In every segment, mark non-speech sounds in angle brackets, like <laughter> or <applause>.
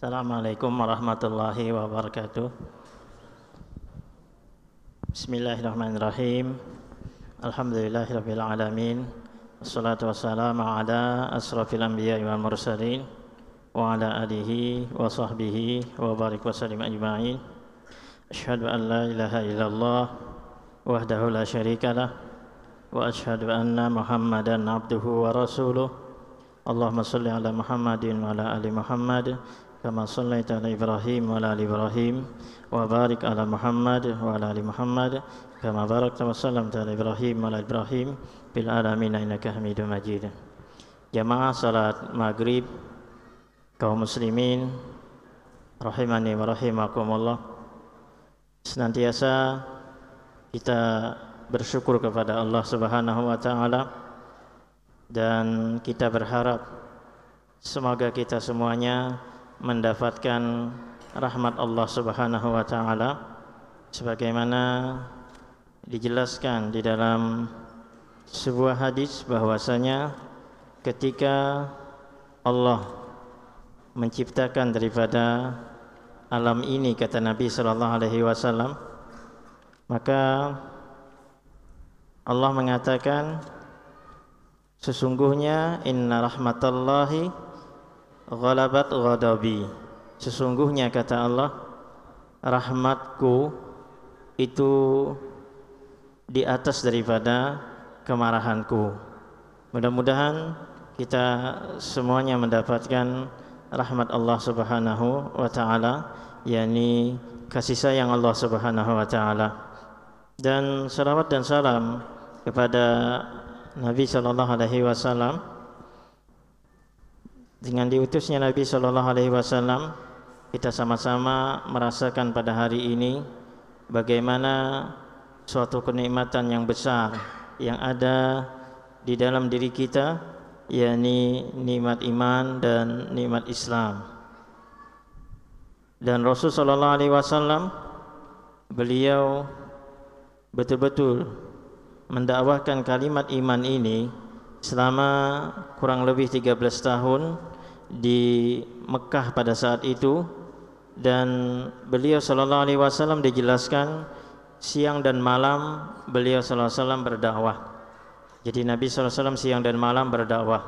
Assalamualaikum warahmatullahi wabarakatuh. Bismillahirrahmanirrahim. Alhamdulillahirabbil alamin. Wassalatu wassalamu ala asrafil anbiya wal mursalin wa ala alihi wa sahbihi wa barik wa sallim ajma'in. Asyhadu an la ilaha illallah wahdahu la syarika lah wa asyhadu anna Muhammadan abduhu wa rasuluh. Allahumma salli ala Muhammadin wa ala ali Muhammad كما صليت على إبراهيم وعلى آل إبراهيم وبارك على محمد وعلى آل محمد كما باركت وسلمت على إبراهيم وعلى إبراهيم في إنك حميد مجيد جماعة صلاة مغرب kaum muslimin rahimani wa rahimakumullah senantiasa kita bersyukur kepada Allah Subhanahu wa taala dan kita berharap semoga kita semuanya mendapatkan rahmat Allah Subhanahu wa taala sebagaimana dijelaskan di dalam sebuah hadis bahwasanya ketika Allah menciptakan daripada alam ini kata Nabi sallallahu alaihi wasallam maka Allah mengatakan sesungguhnya inna rahmatallahi Ghalabat ghadabi Sesungguhnya kata Allah Rahmatku Itu Di atas daripada Kemarahanku Mudah-mudahan kita semuanya mendapatkan rahmat Allah Subhanahu wa taala yakni kasih sayang Allah Subhanahu wa taala dan salawat dan salam kepada Nabi sallallahu alaihi wasallam dengan diutusnya Nabi Shallallahu Alaihi Wasallam, kita sama-sama merasakan pada hari ini bagaimana suatu kenikmatan yang besar yang ada di dalam diri kita, yakni nikmat iman dan nikmat Islam. Dan Rasul Shallallahu Alaihi Wasallam beliau betul-betul mendakwahkan kalimat iman ini selama kurang lebih 13 tahun di Mekah pada saat itu dan beliau sallallahu alaihi wasallam dijelaskan siang dan malam beliau sallallahu alaihi wasallam berdakwah. Jadi Nabi sallallahu alaihi wasallam siang dan malam berdakwah.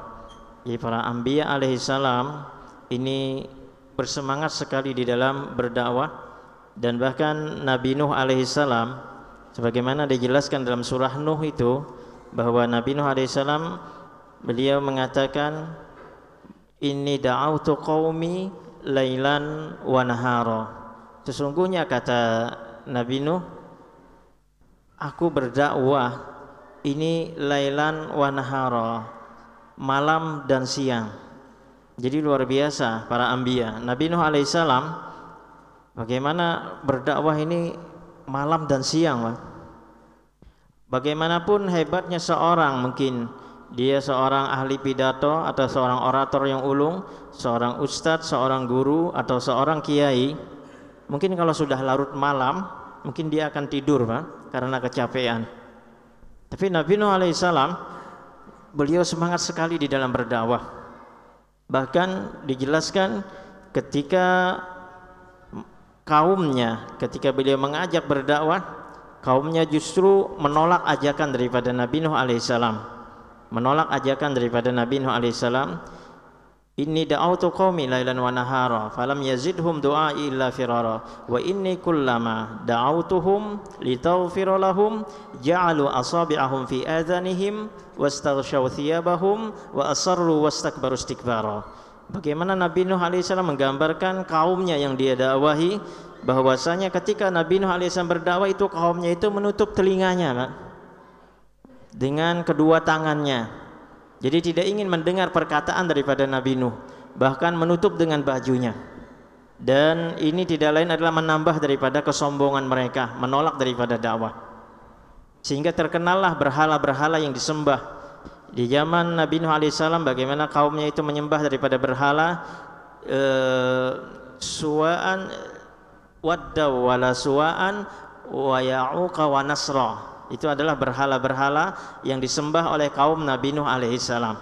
Jadi para anbiya alaihi salam ini bersemangat sekali di dalam berdakwah dan bahkan Nabi Nuh alaihi salam sebagaimana dijelaskan dalam surah Nuh itu bahwa Nabi Nuh alaihissalam beliau mengatakan ini da'autu qaumi lailan wa nahara. Sesungguhnya kata Nabi Nuh aku berdakwah ini lailan wa nahara malam dan siang. Jadi luar biasa para ambia. Nabi Nuh alaihissalam bagaimana berdakwah ini malam dan siang, Pak. Bagaimanapun hebatnya seorang mungkin dia seorang ahli pidato atau seorang orator yang ulung, seorang ustadz, seorang guru atau seorang kiai, mungkin kalau sudah larut malam, mungkin dia akan tidur, Pak, karena kecapean. Tapi Nabi Nuh alaihissalam beliau semangat sekali di dalam berdakwah. Bahkan dijelaskan ketika kaumnya ketika beliau mengajak berdakwah kaumnya justru menolak ajakan daripada Nabi Nuh alaihissalam menolak ajakan daripada Nabi Nuh alaihissalam inni da'autu qaumi lailan wa nahara falam yazidhum du'ai illa firara wa inni kullama da'autuhum litaghfira lahum ja'alu asabi'ahum fi adhanihim wastaghshaw thiyabahum wa asarru wastakbaru istikbara bagaimana Nabi Nuh alaihissalam menggambarkan kaumnya yang dia dakwahi bahwasanya ketika Nabi Nuh alaihissalam berdakwah itu kaumnya itu menutup telinganya Pak. dengan kedua tangannya jadi tidak ingin mendengar perkataan daripada Nabi Nuh bahkan menutup dengan bajunya dan ini tidak lain adalah menambah daripada kesombongan mereka menolak daripada dakwah sehingga terkenallah berhala-berhala yang disembah di zaman Nabi Nuh alaihissalam bagaimana kaumnya itu menyembah daripada berhala eh, suaan waddaw wala suwa'an wa ya'uqa wa nasra itu adalah berhala-berhala yang disembah oleh kaum Nabi Nuh alaihissalam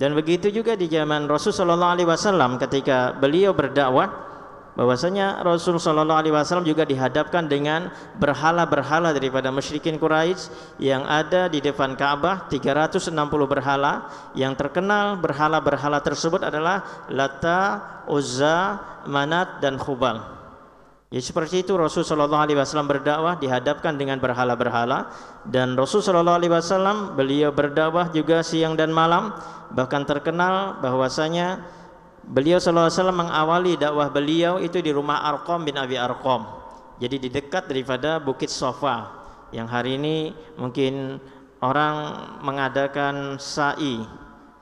dan begitu juga di zaman Rasul sallallahu alaihi wasallam ketika beliau berdakwah bahwasanya Rasul sallallahu alaihi wasallam juga dihadapkan dengan berhala-berhala daripada musyrikin Quraisy yang ada di depan Ka'bah 360 berhala yang terkenal berhala-berhala tersebut adalah Lata, Uzza, Manat dan Khubal. Ya seperti itu Rasul Shallallahu Alaihi Wasallam berdakwah dihadapkan dengan berhala-berhala dan Rasul Shallallahu Alaihi Wasallam beliau berdakwah juga siang dan malam bahkan terkenal bahwasanya beliau Shallallahu Alaihi Wasallam mengawali dakwah beliau itu di rumah Arkom bin Abi Arkom jadi di dekat daripada Bukit Sofa yang hari ini mungkin orang mengadakan sa'i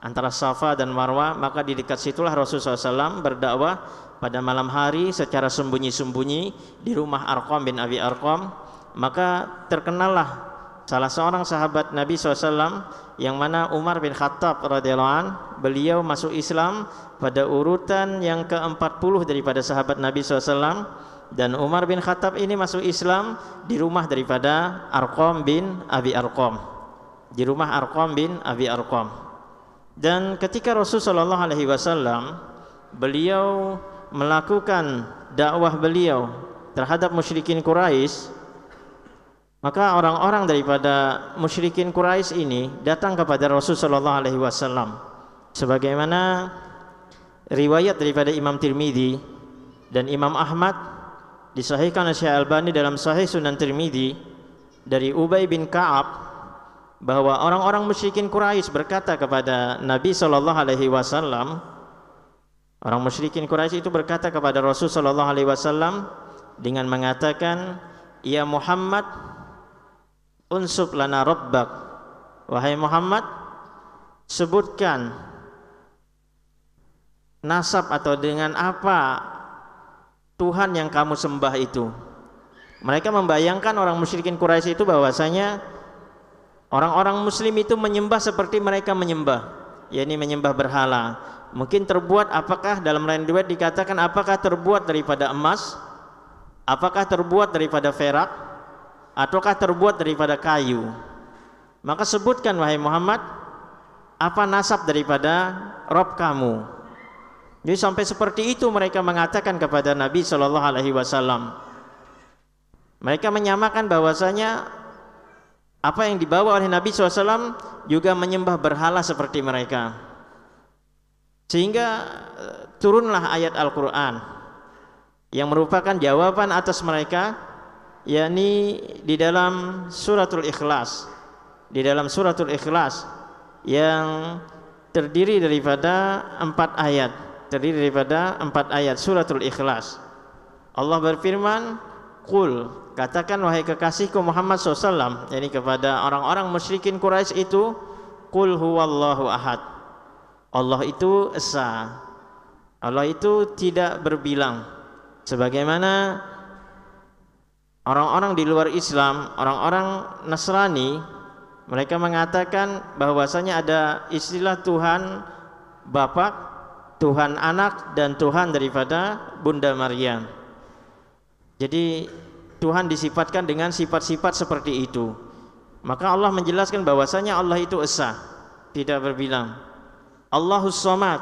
antara Safa dan Marwa maka di dekat situlah Rasul SAW berdakwah pada malam hari secara sembunyi-sembunyi di rumah Arqam bin Abi Arqam maka terkenallah salah seorang sahabat Nabi SAW yang mana Umar bin Khattab radhiyallahu an beliau masuk Islam pada urutan yang ke-40 daripada sahabat Nabi SAW dan Umar bin Khattab ini masuk Islam di rumah daripada Arqam bin Abi Arqam di rumah Arqam bin Abi Arqam dan ketika Rasul sallallahu alaihi wasallam beliau melakukan dakwah beliau terhadap musyrikin Quraisy maka orang-orang daripada musyrikin Quraisy ini datang kepada Rasul sallallahu alaihi wasallam sebagaimana riwayat daripada Imam Tirmidzi dan Imam Ahmad disahihkan oleh Syekh Albani dalam Sahih Sunan Tirmidzi dari Ubay bin Ka'ab bahwa orang-orang musyrikin Quraisy berkata kepada Nabi sallallahu alaihi wasallam Orang musyrikin Quraisy itu berkata kepada Rasul sallallahu alaihi wasallam dengan mengatakan, "Ya Muhammad, unsub lana rabbak." Wahai Muhammad, sebutkan nasab atau dengan apa Tuhan yang kamu sembah itu. Mereka membayangkan orang musyrikin Quraisy itu bahwasanya orang-orang muslim itu menyembah seperti mereka menyembah, yakni menyembah berhala mungkin terbuat apakah dalam lain riwayat dikatakan apakah terbuat daripada emas apakah terbuat daripada perak ataukah terbuat daripada kayu maka sebutkan wahai Muhammad apa nasab daripada Rob kamu jadi sampai seperti itu mereka mengatakan kepada Nabi Shallallahu Alaihi Wasallam mereka menyamakan bahwasanya apa yang dibawa oleh Nabi SAW juga menyembah berhala seperti mereka. Sehingga eh, turunlah ayat Al-Qur'an yang merupakan jawaban atas mereka yakni di dalam suratul Ikhlas. Di dalam suratul Ikhlas yang terdiri daripada empat ayat terdiri daripada empat ayat suratul ikhlas Allah berfirman kul katakan wahai kekasihku Muhammad SAW ini yani kepada orang-orang musyrikin Quraisy itu kul huwallahu ahad Allah itu esa Allah itu tidak berbilang sebagaimana orang-orang di luar Islam orang-orang Nasrani mereka mengatakan bahwasanya ada istilah Tuhan Bapak Tuhan anak dan Tuhan daripada Bunda Maria. jadi Tuhan disifatkan dengan sifat-sifat seperti itu maka Allah menjelaskan bahwasanya Allah itu esa tidak berbilang Allahus Somad.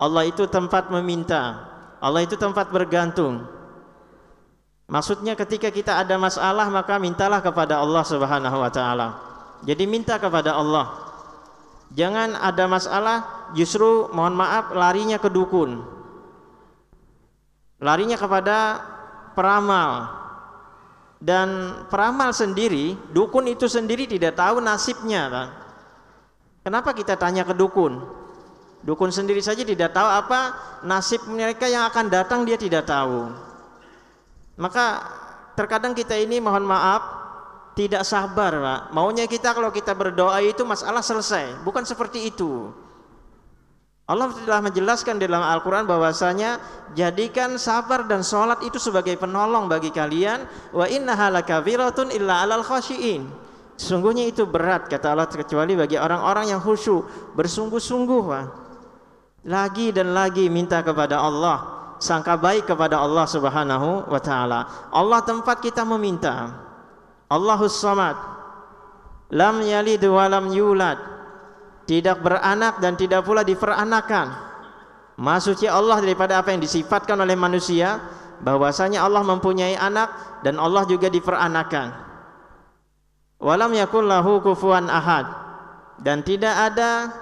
Allah itu tempat meminta. Allah itu tempat bergantung. Maksudnya ketika kita ada masalah maka mintalah kepada Allah Subhanahu wa taala. Jadi minta kepada Allah. Jangan ada masalah justru mohon maaf larinya ke dukun. Larinya kepada peramal. Dan peramal sendiri, dukun itu sendiri tidak tahu nasibnya. Kenapa kita tanya ke dukun? Dukun sendiri saja tidak tahu apa nasib mereka yang akan datang dia tidak tahu. Maka terkadang kita ini mohon maaf tidak sabar pak maunya kita kalau kita berdoa itu masalah selesai bukan seperti itu Allah telah menjelaskan dalam Al-Quran bahwasanya jadikan sabar dan sholat itu sebagai penolong bagi kalian wa inna halakawiratun illa alal khashiin Sungguhnya itu berat kata Allah kecuali bagi orang-orang yang khusyuk bersungguh-sungguh lagi dan lagi minta kepada Allah sangka baik kepada Allah Subhanahu wa taala. Allah tempat kita meminta. Allahus Samad. Lam yalid wa lam yulad. Tidak beranak dan tidak pula diperanakan. Maksudnya Allah daripada apa yang disifatkan oleh manusia bahwasanya Allah mempunyai anak dan Allah juga diperanakan. Walam yakul lahu ahad dan tidak ada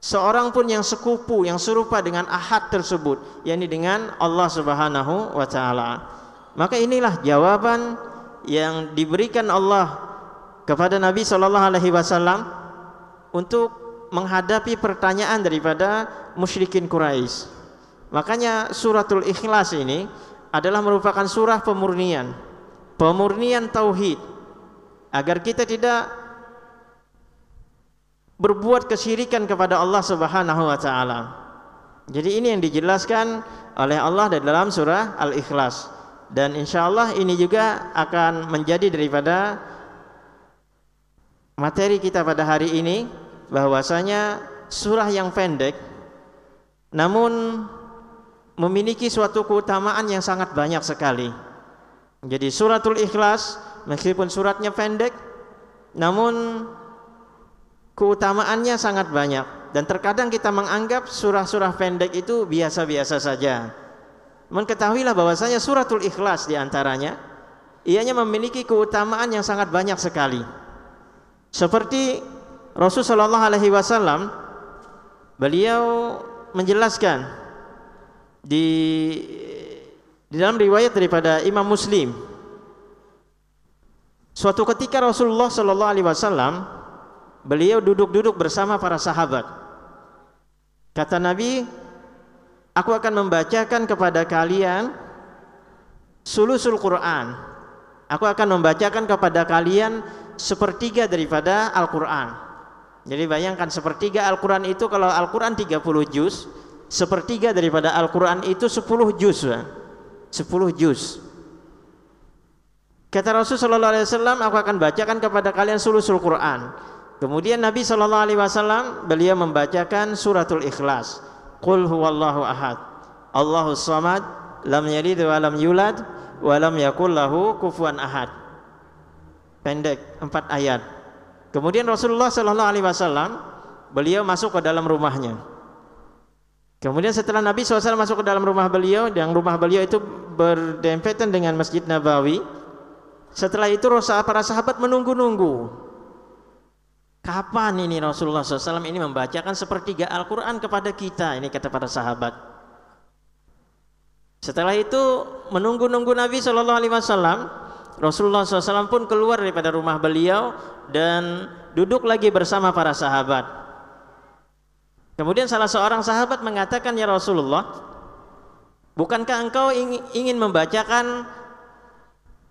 seorang pun yang sekupu yang serupa dengan ahad tersebut yakni dengan Allah Subhanahu wa taala. Maka inilah jawaban yang diberikan Allah kepada Nabi sallallahu alaihi wasallam untuk menghadapi pertanyaan daripada musyrikin Quraisy. Makanya suratul ikhlas ini adalah merupakan surah pemurnian, pemurnian tauhid agar kita tidak berbuat kesyirikan kepada Allah Subhanahu wa taala. Jadi ini yang dijelaskan oleh Allah di dalam surah Al-Ikhlas dan insyaallah ini juga akan menjadi daripada materi kita pada hari ini bahwasanya surah yang pendek namun memiliki suatu keutamaan yang sangat banyak sekali. Jadi suratul Ikhlas meskipun suratnya pendek namun keutamaannya sangat banyak dan terkadang kita menganggap surah-surah pendek itu biasa-biasa saja mengetahuilah bahwasanya suratul ikhlas diantaranya ianya memiliki keutamaan yang sangat banyak sekali seperti Rasul Shallallahu Alaihi Wasallam beliau menjelaskan di di dalam riwayat daripada Imam Muslim Suatu ketika Rasulullah Shallallahu Alaihi Wasallam beliau duduk-duduk bersama para sahabat. Kata Nabi, aku akan membacakan kepada kalian sulusul Quran. Aku akan membacakan kepada kalian sepertiga daripada Al-Quran. Jadi bayangkan sepertiga Al-Quran itu kalau Al-Quran 30 juz, sepertiga daripada Al-Quran itu 10 juz. 10 juz. Kata Rasul Shallallahu Alaihi Wasallam, aku akan bacakan kepada kalian sulusul Quran. Kemudian Nabi Shallallahu Alaihi Wasallam beliau membacakan suratul Ikhlas. Qul huwallahu ahad. Allahu samad. Lam yalid wa lam yulad wa lam yakul lahu kufuwan ahad. Pendek, empat ayat. Kemudian Rasulullah Shallallahu Alaihi Wasallam beliau masuk ke dalam rumahnya. Kemudian setelah Nabi SAW masuk ke dalam rumah beliau, yang rumah beliau itu berdempetan dengan Masjid Nabawi, setelah itu para sahabat menunggu-nunggu. Kapan ini Rasulullah SAW ini membacakan sepertiga Al-Quran kepada kita? Ini kata para sahabat. Setelah itu menunggu-nunggu Nabi Shallallahu Alaihi Wasallam, Rasulullah SAW pun keluar daripada rumah beliau dan duduk lagi bersama para sahabat. Kemudian salah seorang sahabat mengatakan ya Rasulullah, bukankah engkau ingin membacakan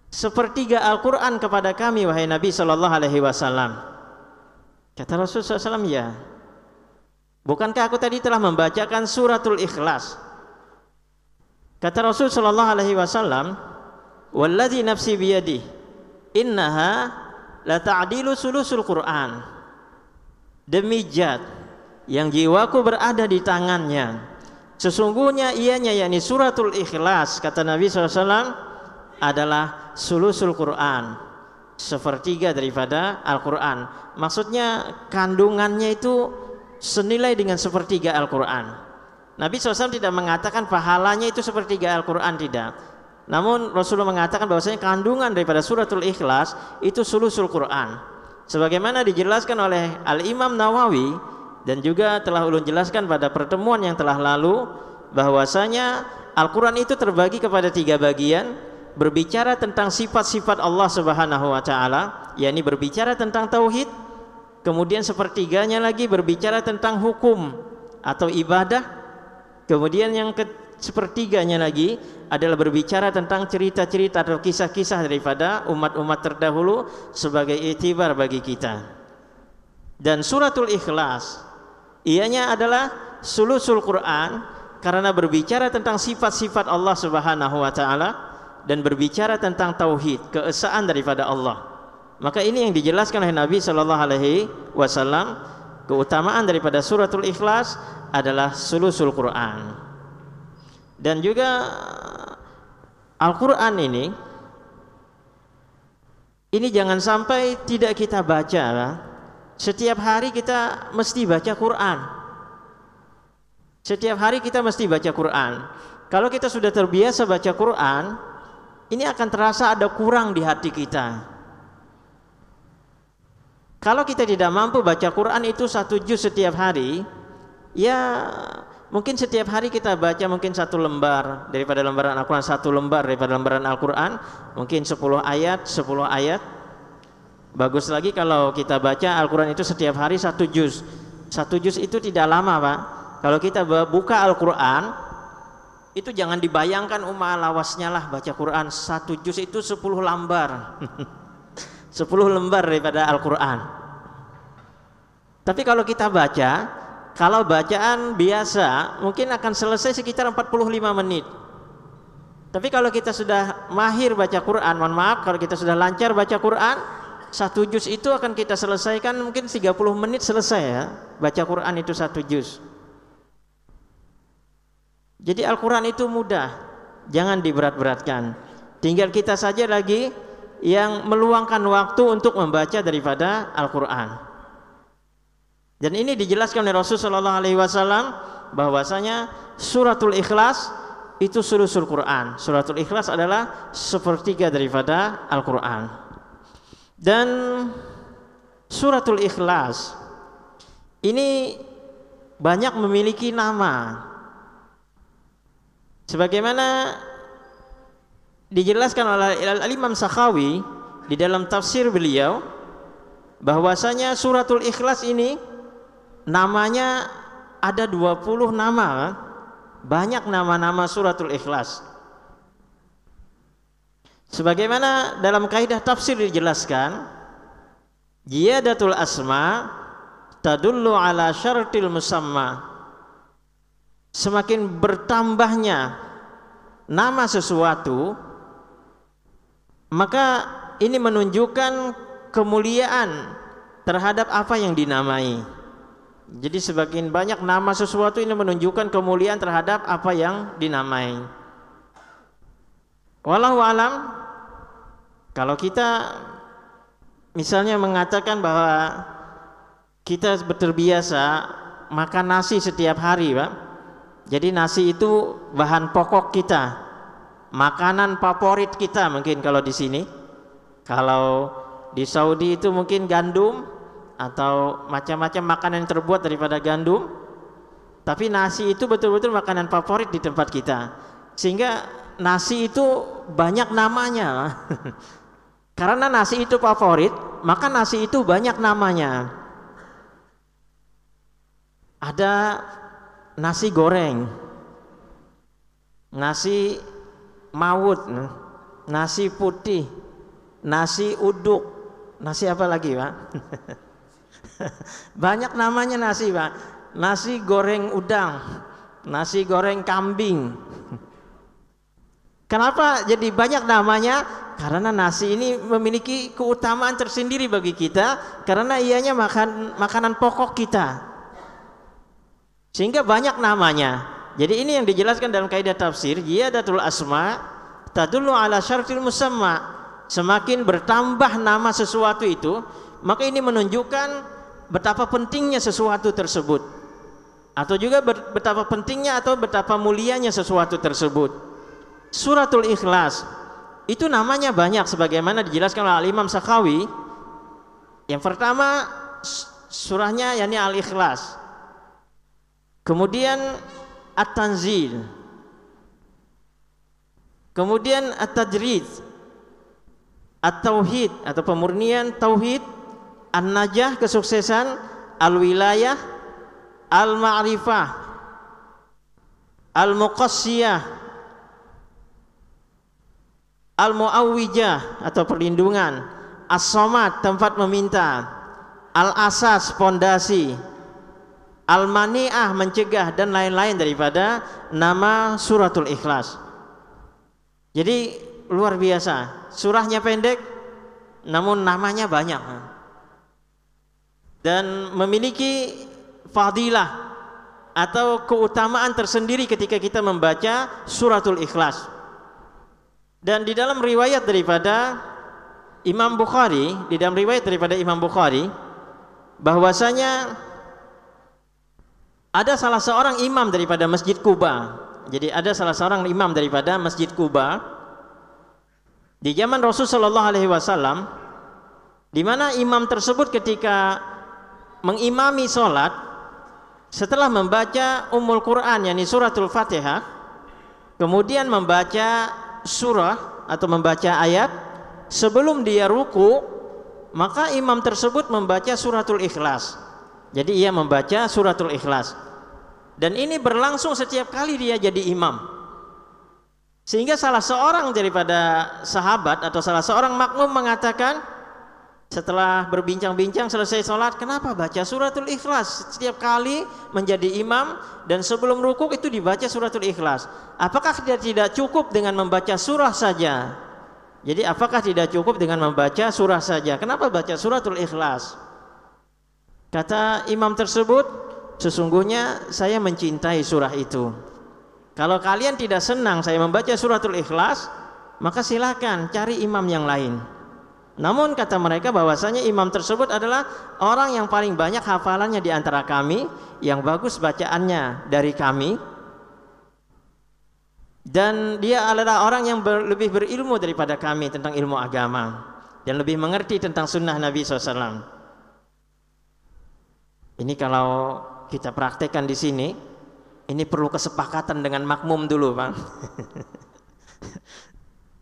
sepertiga Al-Quran kepada kami wahai Nabi Shallallahu Alaihi Wasallam kata Rasul SAW ya bukankah aku tadi telah membacakan suratul ikhlas kata Rasul Shallallahu Alaihi Wasallam walladhi nafsi biyadi innaha la ta'dilu sulusul Quran demi jad yang jiwaku berada di tangannya sesungguhnya ianya yakni suratul ikhlas kata Nabi SAW adalah sulusul Quran sepertiga daripada Al-Quran maksudnya kandungannya itu senilai dengan sepertiga Al-Quran Nabi SAW tidak mengatakan pahalanya itu sepertiga Al-Quran tidak namun Rasulullah mengatakan bahwasanya kandungan daripada suratul ikhlas itu sulusul Quran sebagaimana dijelaskan oleh Al-Imam Nawawi dan juga telah ulun jelaskan pada pertemuan yang telah lalu bahwasanya Al-Quran itu terbagi kepada tiga bagian berbicara tentang sifat-sifat Allah Subhanahu wa taala, yakni berbicara tentang tauhid, kemudian sepertiganya lagi berbicara tentang hukum atau ibadah, kemudian yang ke sepertiganya lagi adalah berbicara tentang cerita-cerita atau kisah-kisah daripada umat-umat terdahulu sebagai itibar bagi kita. Dan suratul ikhlas ianya adalah sulusul Quran karena berbicara tentang sifat-sifat Allah Subhanahu wa taala dan berbicara tentang tauhid, keesaan daripada Allah. Maka ini yang dijelaskan oleh Nabi sallallahu alaihi wasallam, keutamaan daripada suratul ikhlas adalah sulusul Quran. Dan juga Al-Qur'an ini ini jangan sampai tidak kita baca. Setiap hari kita mesti baca Quran. Setiap hari kita mesti baca Quran. Kalau kita sudah terbiasa baca Quran, ini akan terasa ada kurang di hati kita. Kalau kita tidak mampu baca Quran itu satu juz setiap hari, ya mungkin setiap hari kita baca mungkin satu lembar daripada lembaran Al-Quran, satu lembar daripada lembaran Al-Quran, mungkin sepuluh ayat, sepuluh ayat. Bagus lagi kalau kita baca Al-Quran itu setiap hari satu juz. Satu juz itu tidak lama, Pak. Kalau kita buka Al-Quran, itu jangan dibayangkan umat lawasnya lah baca Quran satu juz itu sepuluh lembar <laughs> sepuluh lembar daripada Al-Quran tapi kalau kita baca kalau bacaan biasa mungkin akan selesai sekitar empat puluh lima menit tapi kalau kita sudah mahir baca Quran mohon maaf kalau kita sudah lancar baca Quran satu juz itu akan kita selesaikan mungkin tiga puluh menit selesai ya baca Quran itu satu juz jadi Al-Quran itu mudah, jangan diberat-beratkan. Tinggal kita saja lagi yang meluangkan waktu untuk membaca daripada Al-Quran. Dan ini dijelaskan oleh Rasulullah SAW Alaihi bahwasanya suratul ikhlas itu suruh Quran. Suratul ikhlas adalah sepertiga daripada Al-Quran. Dan suratul ikhlas ini banyak memiliki nama Sebagaimana dijelaskan oleh Al-Imam Sakhawi di dalam tafsir beliau bahwasanya suratul ikhlas ini namanya ada 20 nama banyak nama-nama suratul ikhlas sebagaimana dalam kaidah tafsir dijelaskan jiyadatul asma tadullu ala syartil musamma semakin bertambahnya nama sesuatu maka ini menunjukkan kemuliaan terhadap apa yang dinamai jadi sebagian banyak nama sesuatu ini menunjukkan kemuliaan terhadap apa yang dinamai walau alam kalau kita misalnya mengatakan bahwa kita terbiasa makan nasi setiap hari Pak jadi nasi itu bahan pokok kita, makanan favorit kita mungkin kalau di sini. Kalau di Saudi itu mungkin gandum atau macam-macam makanan yang terbuat daripada gandum. Tapi nasi itu betul-betul makanan favorit di tempat kita. Sehingga nasi itu banyak namanya. <laughs> Karena nasi itu favorit, maka nasi itu banyak namanya. Ada nasi goreng nasi mawut nasi putih nasi uduk nasi apa lagi pak <laughs> banyak namanya nasi pak nasi goreng udang nasi goreng kambing kenapa jadi banyak namanya karena nasi ini memiliki keutamaan tersendiri bagi kita karena ianya makan makanan pokok kita sehingga banyak namanya. Jadi ini yang dijelaskan dalam kaidah tafsir, datul asma tadullu ala syartil musamma. Semakin bertambah nama sesuatu itu, maka ini menunjukkan betapa pentingnya sesuatu tersebut. Atau juga betapa pentingnya atau betapa mulianya sesuatu tersebut. Suratul Ikhlas itu namanya banyak sebagaimana dijelaskan oleh alimam Imam Sakawi. Yang pertama surahnya yakni Al Ikhlas. Kemudian at-tanzil. Kemudian at-tajrid. At-tauhid atau pemurnian tauhid, an-najah kesuksesan, al-wilayah, al-ma'rifah, al-muqassiyah, al-muawwijah atau perlindungan, as-samad tempat meminta, al-asas pondasi, Al-Mani'ah mencegah dan lain-lain daripada nama suratul ikhlas. Jadi luar biasa. Surahnya pendek namun namanya banyak. Dan memiliki fadilah atau keutamaan tersendiri ketika kita membaca suratul ikhlas. Dan di dalam riwayat daripada Imam Bukhari, di dalam riwayat daripada Imam Bukhari bahwasanya ada salah seorang imam daripada Masjid Kuba. Jadi ada salah seorang imam daripada Masjid Kuba di zaman Rasul Shallallahu Alaihi Wasallam, di mana imam tersebut ketika mengimami solat setelah membaca Ummul Quran yakni suratul Fatihah kemudian membaca surah atau membaca ayat sebelum dia ruku maka imam tersebut membaca suratul ikhlas jadi ia membaca suratul ikhlas. Dan ini berlangsung setiap kali dia jadi imam. Sehingga salah seorang daripada sahabat atau salah seorang makmum mengatakan setelah berbincang-bincang selesai sholat, kenapa baca suratul ikhlas setiap kali menjadi imam dan sebelum rukuk itu dibaca suratul ikhlas. Apakah dia tidak cukup dengan membaca surah saja? Jadi apakah tidak cukup dengan membaca surah saja? Kenapa baca suratul ikhlas? Kata imam tersebut, sesungguhnya saya mencintai surah itu. Kalau kalian tidak senang saya membaca suratul ikhlas, maka silakan cari imam yang lain. Namun kata mereka bahwasanya imam tersebut adalah orang yang paling banyak hafalannya di antara kami, yang bagus bacaannya dari kami. Dan dia adalah orang yang ber, lebih berilmu daripada kami tentang ilmu agama dan lebih mengerti tentang sunnah Nabi SAW. Ini kalau kita praktekkan di sini, ini perlu kesepakatan dengan makmum dulu, Bang. <laughs>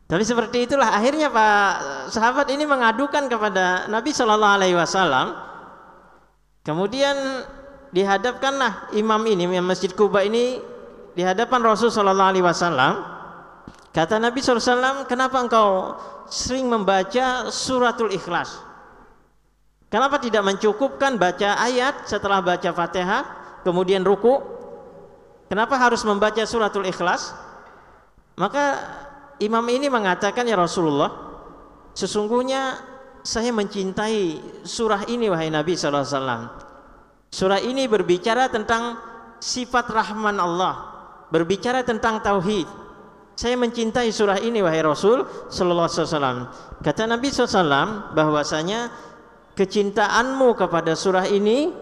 Tapi seperti itulah akhirnya Pak sahabat ini mengadukan kepada Nabi Shallallahu alaihi wasallam. Kemudian dihadapkanlah imam ini yang Masjid Kuba ini di hadapan Rasul Shallallahu alaihi wasallam. Kata Nabi SAW, kenapa engkau sering membaca suratul ikhlas? Kenapa tidak mencukupkan baca ayat setelah baca Fatihah kemudian ruku? Kenapa harus membaca suratul Ikhlas? Maka imam ini mengatakan ya Rasulullah, sesungguhnya saya mencintai surah ini wahai Nabi saw. alaihi Surah ini berbicara tentang sifat rahman Allah, berbicara tentang tauhid. Saya mencintai surah ini wahai Rasul saw. Kata Nabi saw bahwasanya kecintaanmu kepada surah ini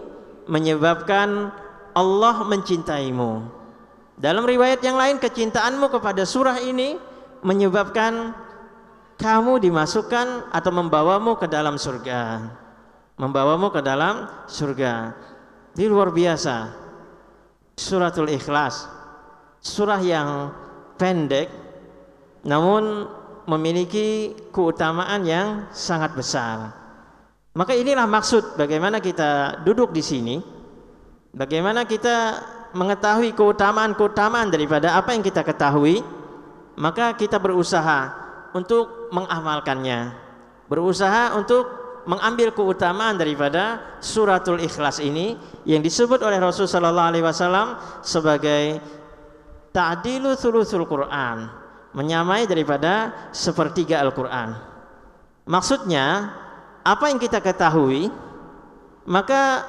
menyebabkan Allah mencintaimu. Dalam riwayat yang lain kecintaanmu kepada surah ini menyebabkan kamu dimasukkan atau membawamu ke dalam surga. Membawamu ke dalam surga. Ini luar biasa. Suratul Ikhlas. Surah yang pendek namun memiliki keutamaan yang sangat besar. Maka inilah maksud bagaimana kita duduk di sini, bagaimana kita mengetahui keutamaan-keutamaan daripada apa yang kita ketahui, maka kita berusaha untuk mengamalkannya, berusaha untuk mengambil keutamaan daripada suratul ikhlas ini yang disebut oleh Rasul Shallallahu Alaihi Wasallam sebagai ta'dilu thulutsul Quran menyamai daripada sepertiga Al-Quran maksudnya apa yang kita ketahui maka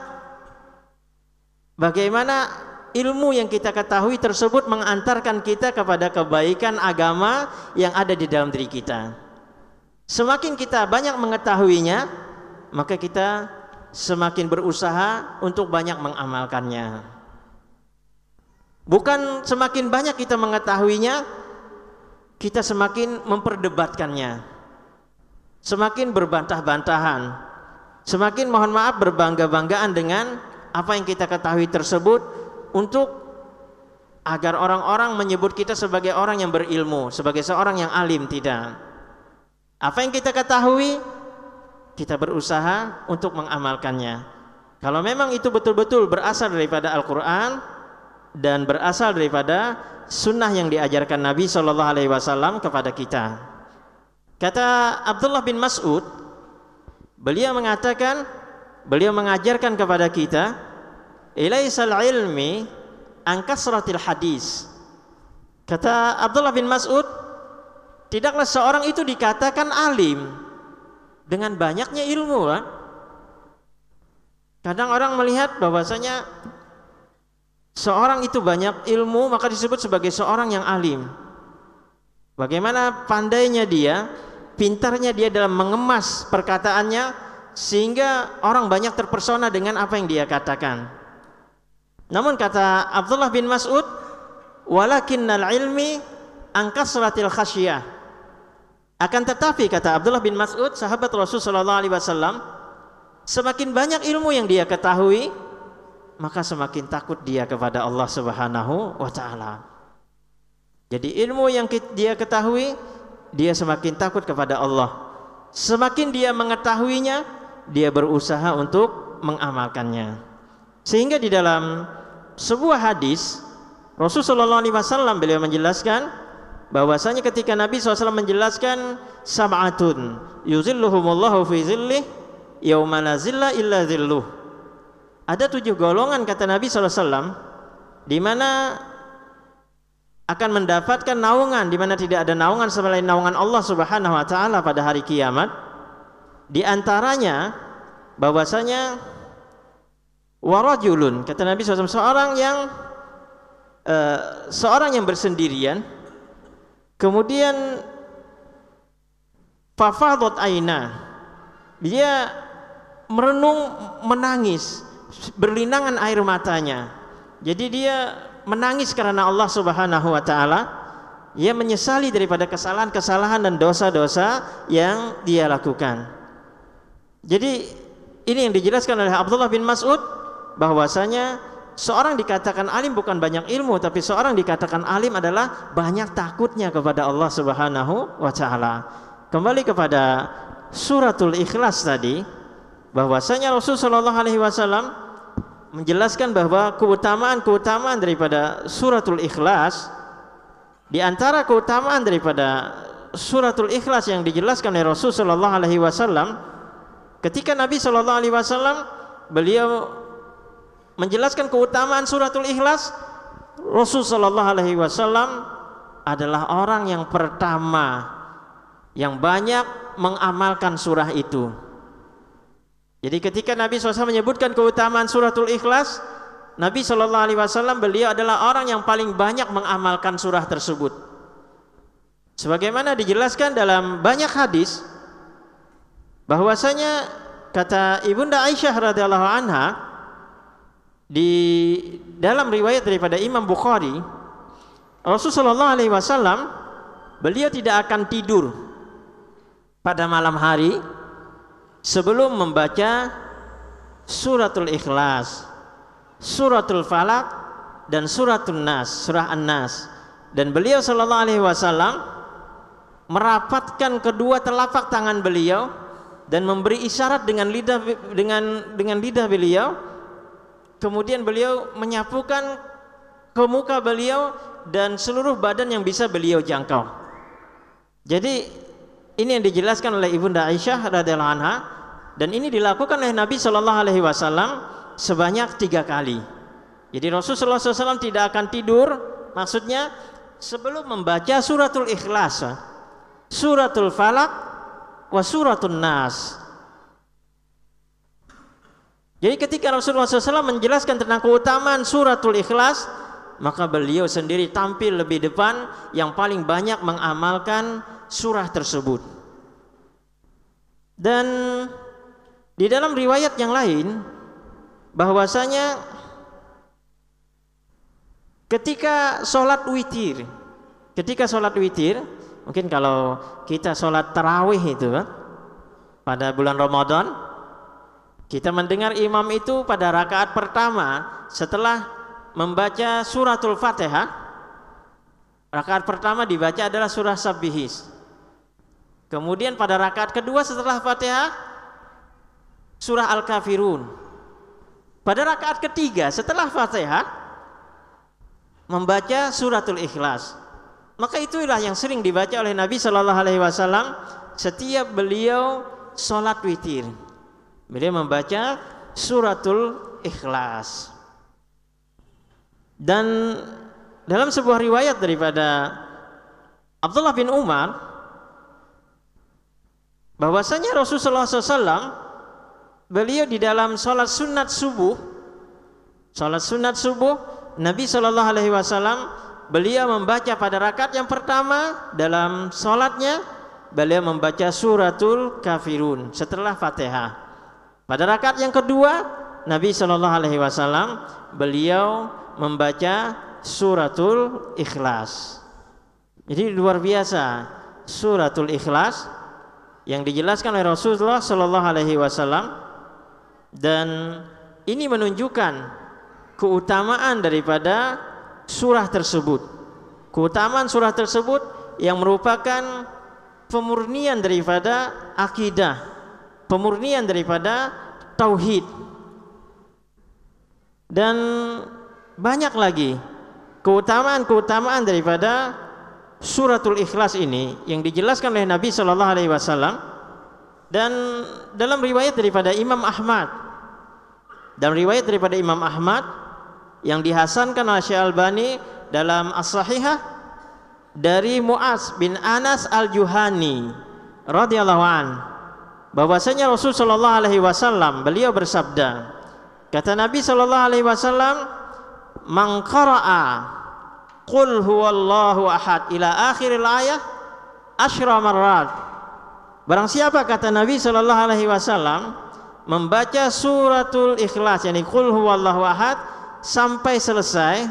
bagaimana ilmu yang kita ketahui tersebut mengantarkan kita kepada kebaikan agama yang ada di dalam diri kita semakin kita banyak mengetahuinya maka kita semakin berusaha untuk banyak mengamalkannya bukan semakin banyak kita mengetahuinya kita semakin memperdebatkannya semakin berbantah-bantahan, semakin mohon maaf berbangga-banggaan dengan apa yang kita ketahui tersebut untuk agar orang-orang menyebut kita sebagai orang yang berilmu, sebagai seorang yang alim tidak. Apa yang kita ketahui, kita berusaha untuk mengamalkannya. Kalau memang itu betul-betul berasal daripada Al-Qur'an dan berasal daripada sunnah yang diajarkan Nabi Shallallahu alaihi wasallam kepada kita. Kata Abdullah bin Mas'ud, beliau mengatakan, beliau mengajarkan kepada kita, ilaisal ilmi angkasratil hadis. Kata Abdullah bin Mas'ud, tidaklah seorang itu dikatakan alim dengan banyaknya ilmu. Kan? Kadang orang melihat bahwasanya seorang itu banyak ilmu maka disebut sebagai seorang yang alim. Bagaimana pandainya dia, pintarnya dia dalam mengemas perkataannya sehingga orang banyak terpersona dengan apa yang dia katakan. Namun kata Abdullah bin Mas'ud, "Walakinnal ilmi angkasratil khasyah." Akan tetapi kata Abdullah bin Mas'ud, sahabat Rasul sallallahu alaihi wasallam, semakin banyak ilmu yang dia ketahui, maka semakin takut dia kepada Allah Subhanahu wa taala. Jadi ilmu yang dia ketahui, dia semakin takut kepada Allah. Semakin dia mengetahuinya, dia berusaha untuk mengamalkannya. Sehingga di dalam sebuah hadis Rasulullah SAW beliau menjelaskan bahwasanya ketika Nabi SAW menjelaskan sab'atun yuzilluhumullahu fi zillih yauma la zilla illa zilluh. Ada tujuh golongan kata Nabi SAW di mana akan mendapatkan naungan di mana tidak ada naungan selain naungan Allah Subhanahu wa taala pada hari kiamat. Di antaranya bahwasanya warajulun kata Nabi SAW seorang yang uh, seorang yang bersendirian kemudian fafadot aina dia merenung menangis berlinangan air matanya jadi dia menangis karena Allah Subhanahu wa taala, ia menyesali daripada kesalahan-kesalahan dan dosa-dosa yang dia lakukan. Jadi ini yang dijelaskan oleh Abdullah bin Mas'ud bahwasanya seorang dikatakan alim bukan banyak ilmu tapi seorang dikatakan alim adalah banyak takutnya kepada Allah Subhanahu wa taala. Kembali kepada suratul ikhlas tadi bahwasanya Rasulullah shallallahu alaihi wasallam menjelaskan bahwa keutamaan-keutamaan daripada suratul ikhlas di antara keutamaan daripada suratul ikhlas yang dijelaskan oleh Rasul sallallahu alaihi wasallam ketika Nabi sallallahu alaihi wasallam beliau menjelaskan keutamaan suratul ikhlas Rasul sallallahu alaihi wasallam adalah orang yang pertama yang banyak mengamalkan surah itu. Jadi ketika Nabi SAW menyebutkan keutamaan suratul ikhlas Nabi SAW beliau adalah orang yang paling banyak mengamalkan surah tersebut. Sebagaimana dijelaskan dalam banyak hadis bahwasanya kata ibunda Aisyah radhiallahu anha di dalam riwayat daripada Imam Bukhari Rasulullah SAW beliau tidak akan tidur pada malam hari sebelum membaca suratul ikhlas suratul falak dan suratul nas surah an-nas dan beliau sallallahu alaihi wasallam merapatkan kedua telapak tangan beliau dan memberi isyarat dengan lidah dengan dengan lidah beliau kemudian beliau menyapukan ke muka beliau dan seluruh badan yang bisa beliau jangkau jadi ini yang dijelaskan oleh Ibunda Aisyah radhiyallahu anha dan ini dilakukan oleh Nabi Shallallahu Alaihi Wasallam sebanyak tiga kali. Jadi Rasulullah SAW tidak akan tidur, maksudnya sebelum membaca suratul ikhlas, suratul falak, wa suratul nas. Jadi ketika Rasulullah SAW menjelaskan tentang keutamaan suratul ikhlas, maka beliau sendiri tampil lebih depan yang paling banyak mengamalkan surah tersebut. Dan di dalam riwayat yang lain bahwasanya ketika sholat witir, ketika sholat witir, mungkin kalau kita sholat terawih itu kan, pada bulan Ramadan, kita mendengar imam itu pada rakaat pertama setelah membaca suratul Fatihah, rakaat pertama dibaca adalah surah Sabihis. Kemudian pada rakaat kedua setelah Fatihah surah Al-Kafirun. Pada rakaat ketiga setelah Fatihah membaca suratul Ikhlas. Maka itulah yang sering dibaca oleh Nabi Shallallahu alaihi wasallam setiap beliau sholat witir. Beliau membaca suratul Ikhlas. Dan dalam sebuah riwayat daripada Abdullah bin Umar bahwasanya Rasulullah SAW beliau di dalam sholat sunat subuh sholat sunat subuh Nabi Shallallahu Alaihi Wasallam beliau membaca pada rakaat yang pertama dalam sholatnya beliau membaca suratul kafirun setelah fatihah pada rakaat yang kedua Nabi Shallallahu Alaihi Wasallam beliau membaca suratul ikhlas jadi luar biasa suratul ikhlas yang dijelaskan oleh Rasulullah Shallallahu Alaihi Wasallam dan ini menunjukkan keutamaan daripada surah tersebut keutamaan surah tersebut yang merupakan pemurnian daripada akidah pemurnian daripada tauhid dan banyak lagi keutamaan-keutamaan daripada suratul ikhlas ini yang dijelaskan oleh Nabi Shallallahu Alaihi Wasallam dan dalam riwayat daripada Imam Ahmad dan riwayat daripada Imam Ahmad yang dihasankan oleh Syekh Albani dalam As-Sahihah dari Muaz bin Anas Al-Juhani radhiyallahu an bahwasanya Rasul sallallahu alaihi wasallam beliau bersabda kata Nabi sallallahu alaihi wasallam man qara'a qul huwallahu ahad ila akhiril ayah asyra marrat barang siapa kata Nabi sallallahu alaihi wasallam membaca suratul ikhlas yakni kulhu huwallahu ahad sampai selesai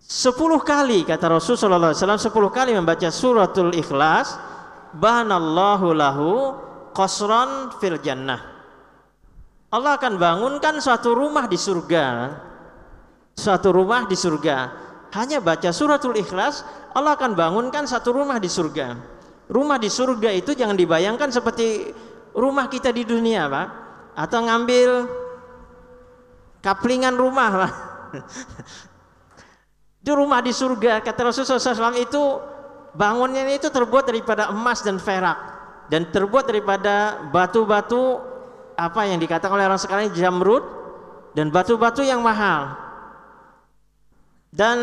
sepuluh kali kata Rasul saw alaihi kali membaca suratul ikhlas banallahu lahu qasran fil jannah Allah akan bangunkan suatu rumah di surga suatu rumah di surga hanya baca suratul ikhlas Allah akan bangunkan satu rumah di surga rumah di surga itu jangan dibayangkan seperti rumah kita di dunia pak atau ngambil kaplingan rumah pak itu rumah di surga kata Rasulullah SAW itu bangunnya itu terbuat daripada emas dan perak dan terbuat daripada batu-batu apa yang dikatakan oleh orang sekarang jamrud dan batu-batu yang mahal dan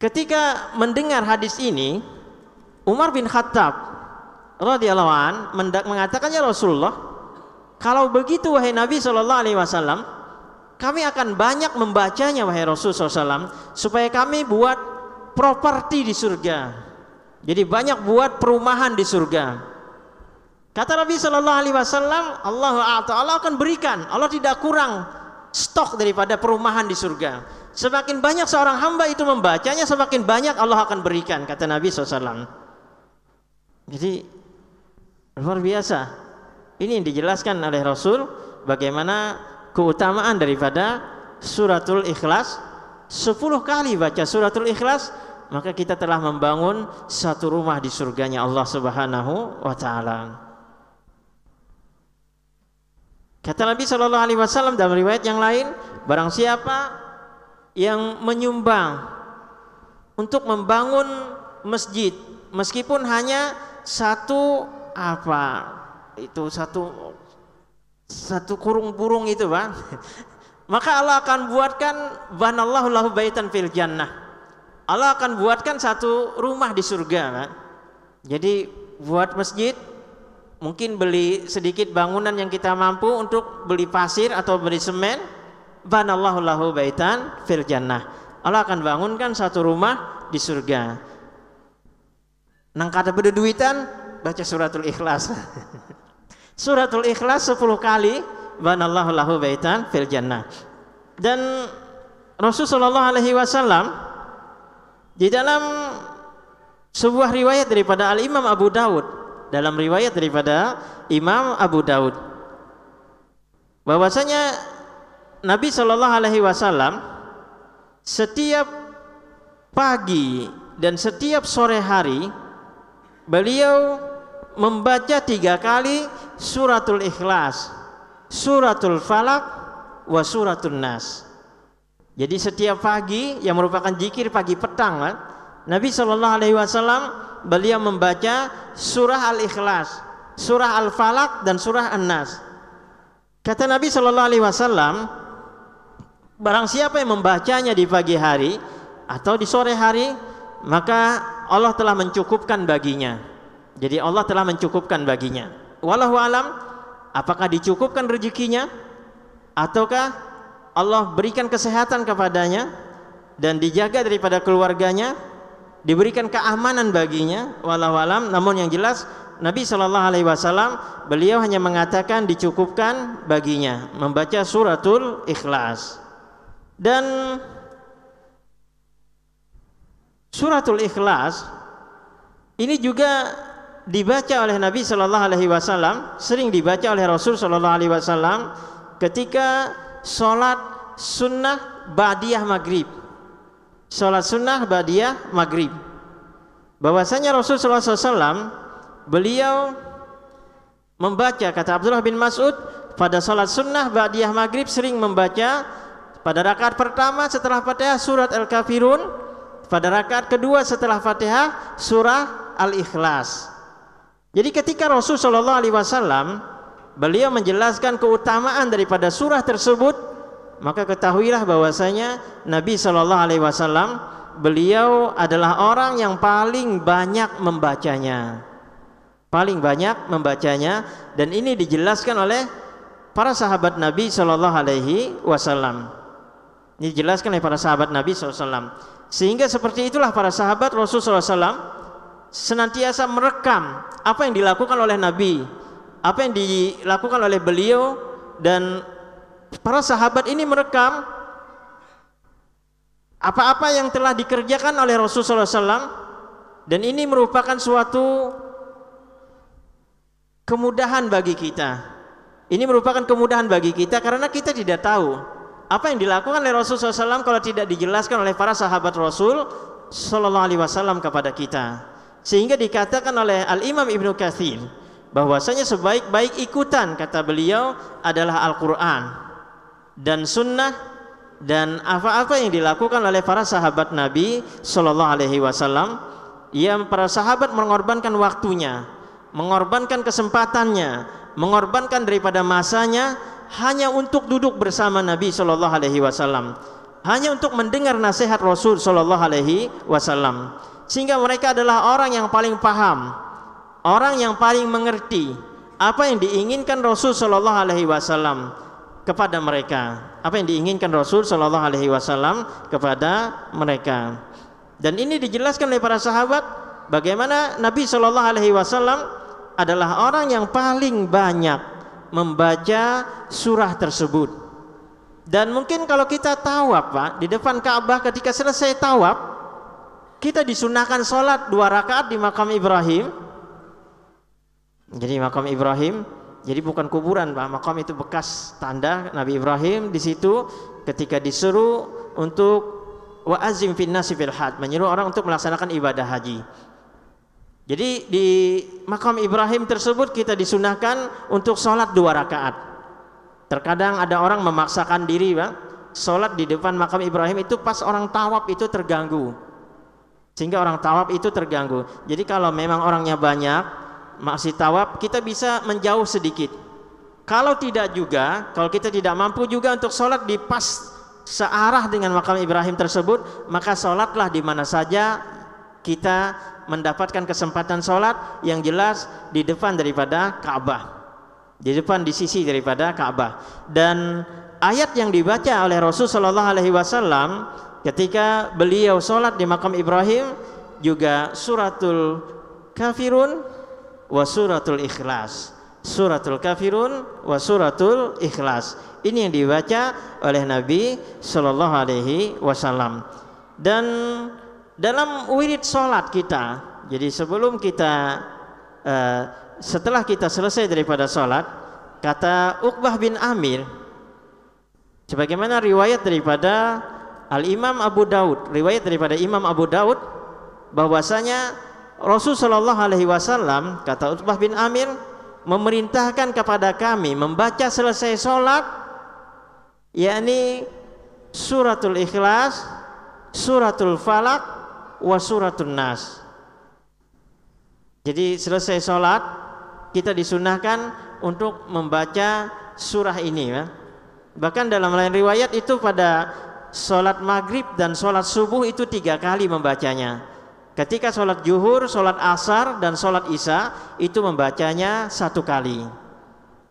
ketika mendengar hadis ini Umar bin Khattab radhiyallahu an mengatakan ya Rasulullah, kalau begitu wahai Nabi Shallallahu alaihi wasallam, kami akan banyak membacanya wahai Rasul SAW supaya kami buat properti di surga. Jadi banyak buat perumahan di surga. Kata Nabi Shallallahu Alaihi Wasallam, Allah Taala akan berikan. Allah tidak kurang stok daripada perumahan di surga. Semakin banyak seorang hamba itu membacanya, semakin banyak Allah akan berikan. Kata Nabi SAW. Jadi Luar biasa. Ini yang dijelaskan oleh Rasul bagaimana keutamaan daripada suratul ikhlas sepuluh kali baca suratul ikhlas maka kita telah membangun satu rumah di surganya Allah Subhanahu wa taala. Kata Nabi SAW Alaihi Wasallam dalam riwayat yang lain, barang siapa yang menyumbang untuk membangun masjid, meskipun hanya satu apa itu satu satu kurung burung itu bang <laughs> maka Allah akan buatkan banallahu lahu baitan fil jannah Allah akan buatkan satu rumah di surga bang. jadi buat masjid mungkin beli sedikit bangunan yang kita mampu untuk beli pasir atau beli semen banallahu lahu baitan fil jannah Allah akan bangunkan satu rumah di surga nang kata berduitan baca suratul ikhlas <laughs> suratul ikhlas 10 kali banallahu lahu baitan fil jannah dan Rasulullah alaihi wasallam di dalam sebuah riwayat daripada Al Imam Abu Daud dalam riwayat daripada Imam Abu Daud bahwasanya Nabi Shallallahu alaihi wasallam setiap pagi dan setiap sore hari beliau membaca tiga kali suratul ikhlas suratul falak wa suratul nas jadi setiap pagi yang merupakan jikir pagi petang kan, Nabi Shallallahu Alaihi Wasallam beliau membaca surah al ikhlas surah al falak dan surah an nas kata Nabi Shallallahu Alaihi Wasallam barang siapa yang membacanya di pagi hari atau di sore hari maka Allah telah mencukupkan baginya jadi Allah telah mencukupkan baginya. Wallahu alam, apakah dicukupkan rezekinya ataukah Allah berikan kesehatan kepadanya dan dijaga daripada keluarganya, diberikan keamanan baginya, wallahu alam. Namun yang jelas Nabi Shallallahu Alaihi Wasallam beliau hanya mengatakan dicukupkan baginya membaca suratul ikhlas dan suratul ikhlas ini juga dibaca oleh Nabi Shallallahu Alaihi Wasallam sering dibaca oleh Rasul Shallallahu Alaihi Wasallam ketika sholat sunnah badiah maghrib sholat sunnah badiah maghrib bahwasanya Rasul Alaihi Wasallam beliau membaca kata Abdullah bin Mas'ud pada sholat sunnah badiah maghrib sering membaca pada rakaat pertama setelah Fatihah surat Al-Kafirun, pada rakaat kedua setelah Fatihah surah Al-Ikhlas. Jadi ketika Rasul Shallallahu Alaihi Wasallam beliau menjelaskan keutamaan daripada surah tersebut, maka ketahuilah bahwasanya Nabi Shallallahu Alaihi Wasallam beliau adalah orang yang paling banyak membacanya, paling banyak membacanya, dan ini dijelaskan oleh para sahabat Nabi Shallallahu Alaihi Wasallam. Ini dijelaskan oleh para sahabat Nabi SAW. Sehingga seperti itulah para sahabat Rasul SAW senantiasa merekam apa yang dilakukan oleh Nabi, apa yang dilakukan oleh beliau dan para sahabat ini merekam apa-apa yang telah dikerjakan oleh Rasulullah SAW dan ini merupakan suatu kemudahan bagi kita. Ini merupakan kemudahan bagi kita karena kita tidak tahu apa yang dilakukan oleh Rasulullah SAW kalau tidak dijelaskan oleh para sahabat Rasul Sallallahu Alaihi Wasallam kepada kita. Sehingga dikatakan oleh Al-Imam Ibnu Katsir bahwasanya sebaik-baik ikutan kata beliau adalah Al-Qur'an dan sunnah dan apa-apa yang dilakukan oleh para sahabat Nabi Shallallahu alaihi wasallam yang para sahabat mengorbankan waktunya, mengorbankan kesempatannya, mengorbankan daripada masanya hanya untuk duduk bersama Nabi Shallallahu alaihi wasallam, hanya untuk mendengar nasihat Rasul Shallallahu alaihi wasallam sehingga mereka adalah orang yang paling paham, orang yang paling mengerti apa yang diinginkan Rasul Shallallahu Alaihi Wasallam kepada mereka, apa yang diinginkan Rasul Shallallahu Alaihi Wasallam kepada mereka. Dan ini dijelaskan oleh para sahabat bagaimana Nabi Shallallahu Alaihi Wasallam adalah orang yang paling banyak membaca surah tersebut. Dan mungkin kalau kita tawab Pak, di depan Ka'bah ketika selesai tawab kita disunahkan sholat dua rakaat di makam Ibrahim jadi makam Ibrahim jadi bukan kuburan pak makam itu bekas tanda Nabi Ibrahim di situ ketika disuruh untuk wa azim finna fil had menyuruh orang untuk melaksanakan ibadah haji jadi di makam Ibrahim tersebut kita disunahkan untuk sholat dua rakaat terkadang ada orang memaksakan diri bang sholat di depan makam Ibrahim itu pas orang tawaf itu terganggu sehingga orang tawaf itu terganggu. Jadi kalau memang orangnya banyak masih tawaf, kita bisa menjauh sedikit. Kalau tidak juga, kalau kita tidak mampu juga untuk sholat di pas searah dengan makam Ibrahim tersebut, maka sholatlah di mana saja kita mendapatkan kesempatan sholat yang jelas di depan daripada Ka'bah. Di depan di sisi daripada Ka'bah. Dan ayat yang dibaca oleh Rasulullah Shallallahu alaihi wasallam ketika beliau sholat di makam Ibrahim juga suratul kafirun wa suratul ikhlas suratul kafirun wa suratul ikhlas ini yang dibaca oleh Nabi Shallallahu Alaihi Wasallam dan dalam wirid sholat kita jadi sebelum kita uh, setelah kita selesai daripada sholat kata Uqbah bin Amir sebagaimana riwayat daripada Al Imam Abu Daud riwayat daripada Imam Abu Daud bahwasanya Rasul Shallallahu Alaihi Wasallam kata Utbah bin Amir memerintahkan kepada kami membaca selesai sholat yakni suratul ikhlas suratul falak wa suratul nas jadi selesai sholat kita disunahkan untuk membaca surah ini ya. bahkan dalam lain riwayat itu pada sholat maghrib dan sholat subuh itu tiga kali membacanya ketika sholat juhur, sholat asar dan sholat isya itu membacanya satu kali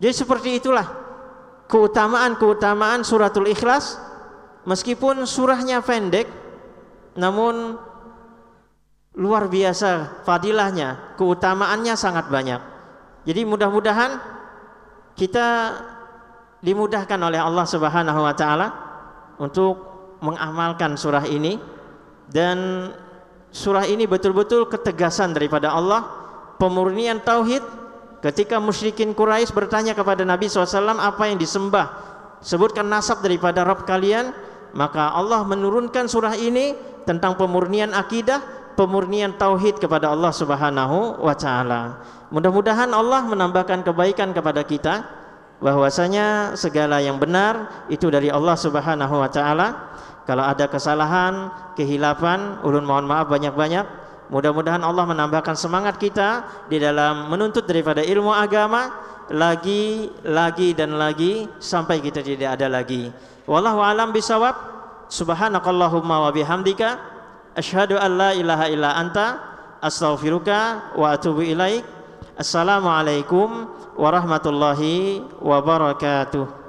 jadi seperti itulah keutamaan-keutamaan suratul ikhlas meskipun surahnya pendek namun luar biasa fadilahnya keutamaannya sangat banyak jadi mudah-mudahan kita dimudahkan oleh Allah Subhanahu wa taala untuk mengamalkan surah ini dan surah ini betul-betul ketegasan daripada Allah pemurnian tauhid ketika musyrikin Quraisy bertanya kepada Nabi SAW apa yang disembah sebutkan nasab daripada Rob kalian maka Allah menurunkan surah ini tentang pemurnian akidah pemurnian tauhid kepada Allah Subhanahu wa taala. Mudah-mudahan Allah menambahkan kebaikan kepada kita bahwasanya segala yang benar itu dari Allah Subhanahu wa taala kalau ada kesalahan, kehilafan, ulun mohon maaf banyak-banyak. Mudah-mudahan Allah menambahkan semangat kita di dalam menuntut daripada ilmu agama lagi, lagi dan lagi sampai kita tidak ada lagi. Wallahu alam bisawab. Subhanakallahumma wa bihamdika asyhadu an la ilaha illa anta astaghfiruka wa atubu ilaik. Assalamualaikum warahmatullahi wabarakatuh.